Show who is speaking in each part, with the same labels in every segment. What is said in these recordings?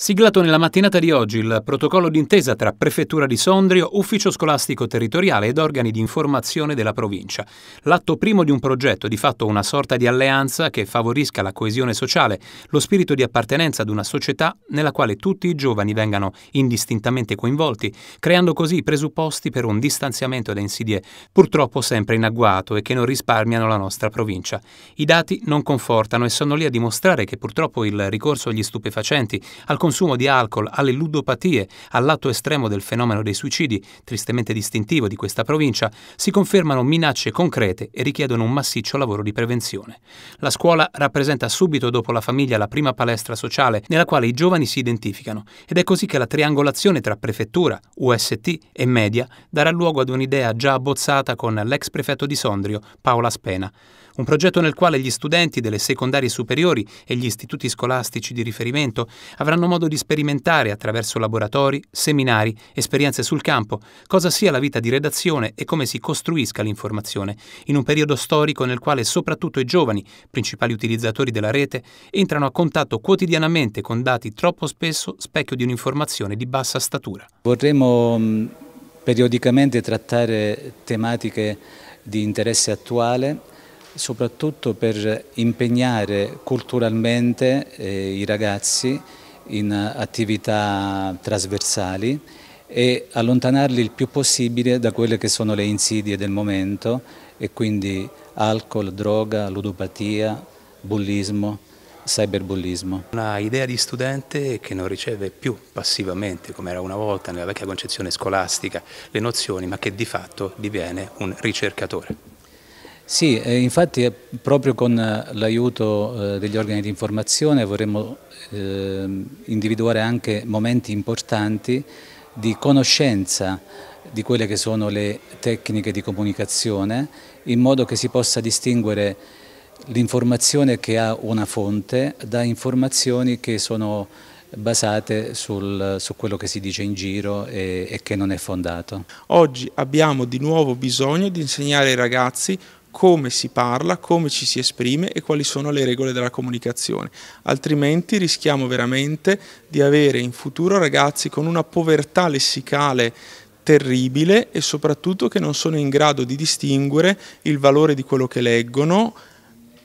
Speaker 1: Siglato nella mattinata di oggi il protocollo d'intesa tra Prefettura di Sondrio, Ufficio Scolastico Territoriale ed organi di informazione della provincia. L'atto primo di un progetto, di fatto una sorta di alleanza che favorisca la coesione sociale, lo spirito di appartenenza ad una società nella quale tutti i giovani vengano indistintamente coinvolti, creando così i presupposti per un distanziamento da insidie purtroppo sempre in agguato e che non risparmiano la nostra provincia. I dati non confortano e sono lì a dimostrare che purtroppo il ricorso agli stupefacenti, al consumo di alcol, alle ludopatie, all'atto estremo del fenomeno dei suicidi, tristemente distintivo di questa provincia, si confermano minacce concrete e richiedono un massiccio lavoro di prevenzione. La scuola rappresenta subito dopo la famiglia la prima palestra sociale nella quale i giovani si identificano ed è così che la triangolazione tra prefettura, UST e media darà luogo ad un'idea già abbozzata con l'ex prefetto di Sondrio, Paola Spena. Un progetto nel quale gli studenti delle secondarie superiori e gli istituti scolastici di riferimento avranno modo modo di sperimentare attraverso laboratori, seminari, esperienze sul campo, cosa sia la vita di redazione e come si costruisca l'informazione, in un periodo storico nel quale soprattutto i giovani, principali utilizzatori della rete, entrano a contatto quotidianamente con dati troppo spesso specchio di un'informazione di bassa statura.
Speaker 2: Vorremmo periodicamente trattare tematiche di interesse attuale soprattutto per impegnare culturalmente eh, i ragazzi in attività trasversali e allontanarli il più possibile da quelle che sono le insidie del momento e quindi alcol, droga, ludopatia, bullismo, cyberbullismo. Una idea di studente
Speaker 1: che non riceve più passivamente, come era una volta nella vecchia concezione scolastica, le nozioni, ma che di fatto diviene un ricercatore.
Speaker 2: Sì, eh, infatti eh, proprio con eh, l'aiuto eh, degli organi di informazione vorremmo ehm, individuare anche momenti importanti di conoscenza di quelle che sono le tecniche di comunicazione in modo che si possa distinguere l'informazione che ha una fonte da informazioni che sono
Speaker 3: basate sul, su quello che si dice in giro e, e che non è fondato. Oggi abbiamo di nuovo bisogno di insegnare ai ragazzi come si parla, come ci si esprime e quali sono le regole della comunicazione, altrimenti rischiamo veramente di avere in futuro ragazzi con una povertà lessicale terribile e soprattutto che non sono in grado di distinguere il valore di quello che leggono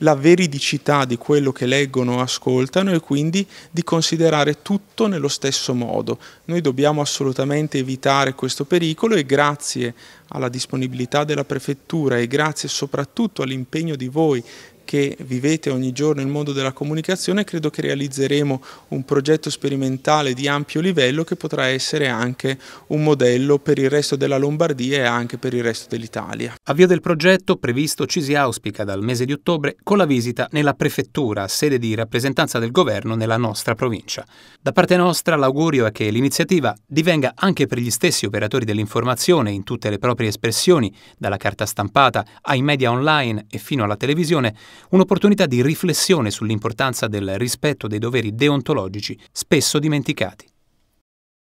Speaker 3: la veridicità di quello che leggono o ascoltano e quindi di considerare tutto nello stesso modo. Noi dobbiamo assolutamente evitare questo pericolo e grazie alla disponibilità della Prefettura e grazie soprattutto all'impegno di voi che vivete ogni giorno il mondo della comunicazione, credo che realizzeremo un progetto sperimentale di ampio livello che potrà essere anche un modello per il resto della Lombardia e anche per il resto dell'Italia. Avvio del progetto previsto ci si auspica dal mese di ottobre
Speaker 1: con la visita nella prefettura, sede di rappresentanza del governo nella nostra provincia. Da parte nostra l'augurio è che l'iniziativa divenga anche per gli stessi operatori dell'informazione in tutte le proprie espressioni, dalla carta stampata ai media online e fino alla televisione, un'opportunità di riflessione sull'importanza del rispetto dei doveri deontologici spesso dimenticati.